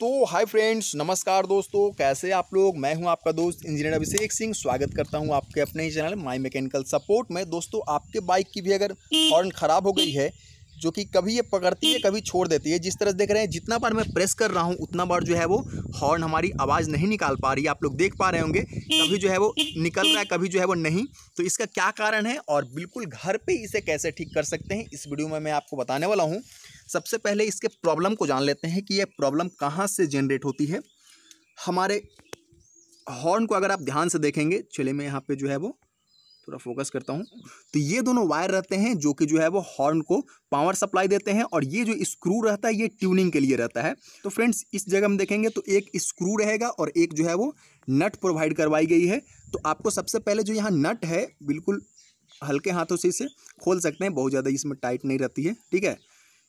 तो hi friends नमस्कार दोस्तों कैसे आप लोग मैं हूं आपका दोस्त इंजीनियर अभिषेक सिंह स्वागत करता हूं आपके अपने ही चैनल माई मैकेनिकल सपोर्ट में दोस्तों आपके बाइक की भी अगर हॉर्न ख़राब हो गई है जो कि कभी ये पकड़ती है कभी छोड़ देती है जिस तरह से देख रहे हैं जितना बार मैं प्रेस कर रहा हूँ उतना बार जो है वो हॉर्न हमारी आवाज़ नहीं निकाल पा रही आप लोग देख पा रहे होंगे कभी जो है वो निकल रहा है कभी जो है वो नहीं तो इसका क्या कारण है और बिल्कुल घर पर इसे कैसे ठीक कर सकते हैं इस वीडियो में मैं आपको बताने वाला हूँ सबसे पहले इसके प्रॉब्लम को जान लेते हैं कि ये प्रॉब्लम कहाँ से जनरेट होती है हमारे हॉर्न को अगर आप ध्यान से देखेंगे चले मैं यहाँ पे जो है वो थोड़ा फोकस करता हूँ तो ये दोनों वायर रहते हैं जो कि जो है वो हॉर्न को पावर सप्लाई देते हैं और ये जो स्क्रू रहता है ये ट्यूनिंग के लिए रहता है तो फ्रेंड्स इस जगह हम देखेंगे तो एक स्क्रू रहेगा और एक जो है वो नट प्रोवाइड करवाई गई है तो आपको सबसे पहले जो यहाँ नट है बिल्कुल हल्के हाथों से इसे खोल सकते हैं बहुत ज़्यादा इसमें टाइट नहीं रहती है ठीक है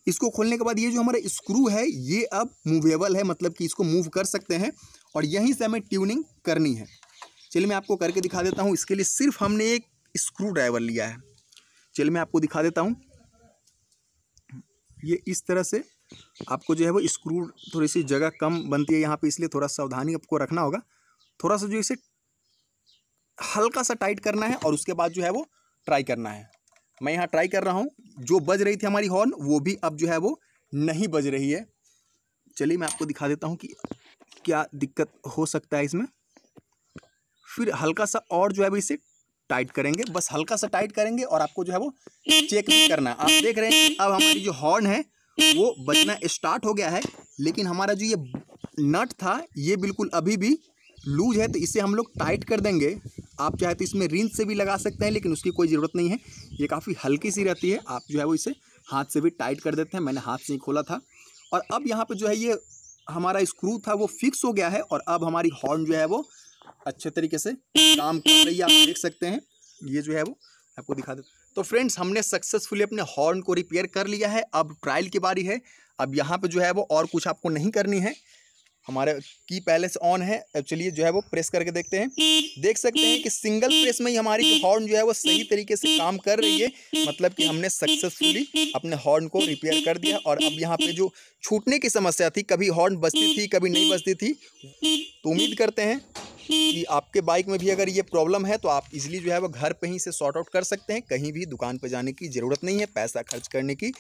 इसको खोलने के बाद ये जो हमारा स्क्रू है ये अब मूवेबल है मतलब कि इसको मूव कर सकते हैं और यहीं से हमें ट्यूनिंग करनी है चलिए मैं आपको करके दिखा देता हूँ इसके लिए सिर्फ हमने एक स्क्रू ड्राइवर लिया है चलिए मैं आपको दिखा देता हूँ ये इस तरह से आपको जो है वो स्क्रू थोड़ी सी जगह कम बनती है यहाँ पे इसलिए थोड़ा सावधानी आपको रखना होगा थोड़ा सा जो इसे हल्का सा टाइट करना है और उसके बाद जो है वो ट्राई करना है मैं यहाँ ट्राई कर रहा हूँ जो बज रही थी हमारी हॉर्न वो भी अब जो है वो नहीं बज रही है चलिए मैं आपको दिखा देता हूँ कि क्या दिक्कत हो सकता है इसमें फिर हल्का सा और जो है इसे टाइट करेंगे बस हल्का सा टाइट करेंगे और आपको जो है वो चेक भी करना आप देख रहे हैं अब हमारी जो हॉर्न है वो बजना स्टार्ट हो गया है लेकिन हमारा जो ये नट था ये बिल्कुल अभी भी लूज है तो इसे हम लोग टाइट कर देंगे आप चाहे तो इसमें रिंच से भी लगा सकते हैं लेकिन उसकी कोई ज़रूरत नहीं है ये काफ़ी हल्की सी रहती है आप जो है वो इसे हाथ से भी टाइट कर देते हैं मैंने हाथ से ही खोला था और अब यहाँ पर जो है ये हमारा स्क्रू था वो फिक्स हो गया है और अब हमारी हॉर्न जो है वो अच्छे तरीके से काम कर रही है आप देख सकते हैं ये जो है वो आपको दिखा दे तो फ्रेंड्स हमने सक्सेसफुली अपने हॉर्न को रिपेयर कर लिया है अब ट्रायल की बारी है अब यहाँ पे जो है वो और कुछ आपको नहीं करनी है हमारे की पहले से ऑन है चलिए जो है वो प्रेस करके देखते हैं देख सकते हैं कि सिंगल प्रेस में ही हमारी जो हॉर्न जो है वो सही तरीके से काम कर रही है मतलब कि हमने सक्सेसफुली अपने हॉर्न को रिपेयर कर दिया और अब यहाँ पे जो छूटने की समस्या थी कभी हॉर्न बजती थी कभी नहीं बजती थी तो उम्मीद करते हैं कि आपके बाइक में भी अगर ये प्रॉब्लम है तो आप इजीली जो है वो घर पे ही इसे सॉर्ट आउट कर सकते हैं कहीं भी दुकान पे जाने की ज़रूरत नहीं है पैसा खर्च करने की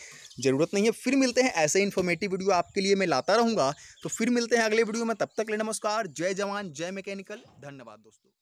ज़रूरत नहीं है फिर मिलते हैं ऐसे इन्फॉर्मेटिव वीडियो आपके लिए मैं लाता रहूँगा तो फिर मिलते हैं अगले वीडियो में तब तक ले नमस्कार जय जवान जय मैकेनिकल धन्यवाद दोस्तों